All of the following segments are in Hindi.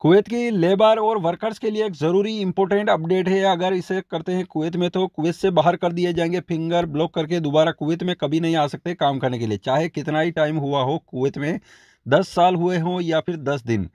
कुवैत की लेबर और वर्कर्स के लिए एक ज़रूरी इंपॉर्टेंट अपडेट है अगर इसे करते हैं कुवैत में तो कुवैत से बाहर कर दिए जाएंगे फिंगर ब्लॉक करके दोबारा कुवैत में कभी नहीं आ सकते काम करने के लिए चाहे कितना ही टाइम हुआ हो कुवैत में दस साल हुए हों या फिर दस दिन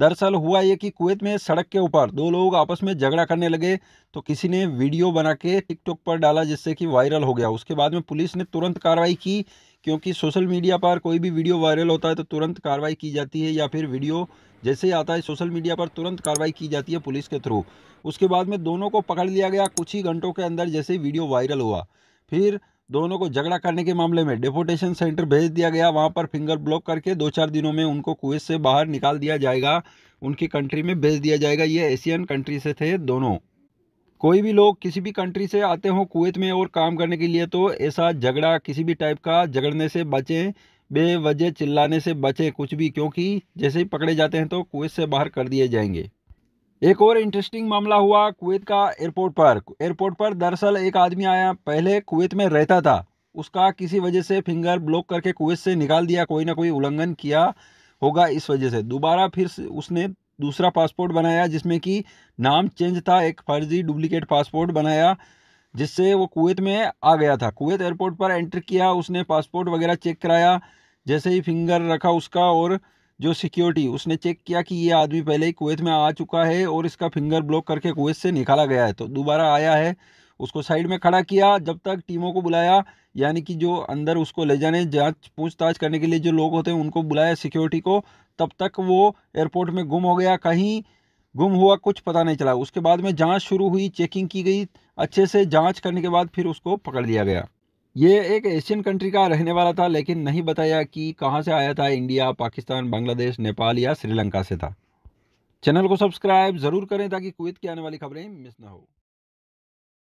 दरअसल हुआ ये कि कुवैत में सड़क के ऊपर दो लोग आपस में झगड़ा करने लगे तो किसी ने वीडियो बना के टिकटॉक पर डाला जिससे कि वायरल हो गया उसके बाद में पुलिस ने तुरंत कार्रवाई की क्योंकि सोशल मीडिया पर कोई भी वीडियो वायरल होता है तो तुरंत कार्रवाई की जाती है या फिर वीडियो जैसे ही आता है सोशल मीडिया पर तुरंत कार्रवाई की जाती है पुलिस के थ्रू उसके बाद में दोनों को पकड़ लिया गया कुछ ही घंटों के अंदर जैसे वीडियो वायरल हुआ फिर दोनों को झगड़ा करने के मामले में डेपोटेशन सेंटर भेज दिया गया वहाँ पर फिंगर ब्लॉक करके दो चार दिनों में उनको कुवैत से बाहर निकाल दिया जाएगा उनकी कंट्री में भेज दिया जाएगा ये एशियन कंट्री से थे दोनों कोई भी लोग किसी भी कंट्री से आते हों कुत में और काम करने के लिए तो ऐसा झगड़ा किसी भी टाइप का झगड़ने से बचें बेवजह चिल्लाने से बचें कुछ भी क्योंकि जैसे ही पकड़े जाते हैं तो कुवैत से बाहर कर दिए जाएंगे एक और इंटरेस्टिंग मामला हुआ कुवैत का एयरपोर्ट पर एयरपोर्ट पर दरअसल एक आदमी आया पहले कुवैत में रहता था उसका किसी वजह से फिंगर ब्लॉक करके कुवैत से निकाल दिया कोई ना कोई उल्लंघन किया होगा इस वजह से दोबारा फिर उसने दूसरा पासपोर्ट बनाया जिसमें कि नाम चेंज था एक फर्जी डुप्लीकेट पासपोर्ट बनाया जिससे वो कुवैत में आ गया था कुवैत एयरपोर्ट पर एंट्री किया उसने पासपोर्ट वगैरह चेक कराया जैसे ही फिंगर रखा उसका और जो सिक्योरिटी उसने चेक किया कि ये आदमी पहले ही कुवैत में आ चुका है और इसका फिंगर ब्लॉक करके कुवैत से निकाला गया है तो दोबारा आया है उसको साइड में खड़ा किया जब तक टीमों को बुलाया यानी कि जो अंदर उसको ले जाने जांच पूछताछ करने के लिए जो लोग होते हैं उनको बुलाया सिक्योरिटी को तब तक वो एयरपोर्ट में गुम हो गया कहीं गुम हुआ कुछ पता नहीं चला उसके बाद में जाँच शुरू हुई चेकिंग की गई अच्छे से जाँच करने के बाद फिर उसको पकड़ लिया गया ये एक एशियन कंट्री का रहने वाला था लेकिन नहीं बताया कि कहाँ से आया था इंडिया पाकिस्तान बांग्लादेश नेपाल या श्रीलंका से था चैनल को सब्सक्राइब ज़रूर करें ताकि कुवैत की आने वाली खबरें मिस ना हो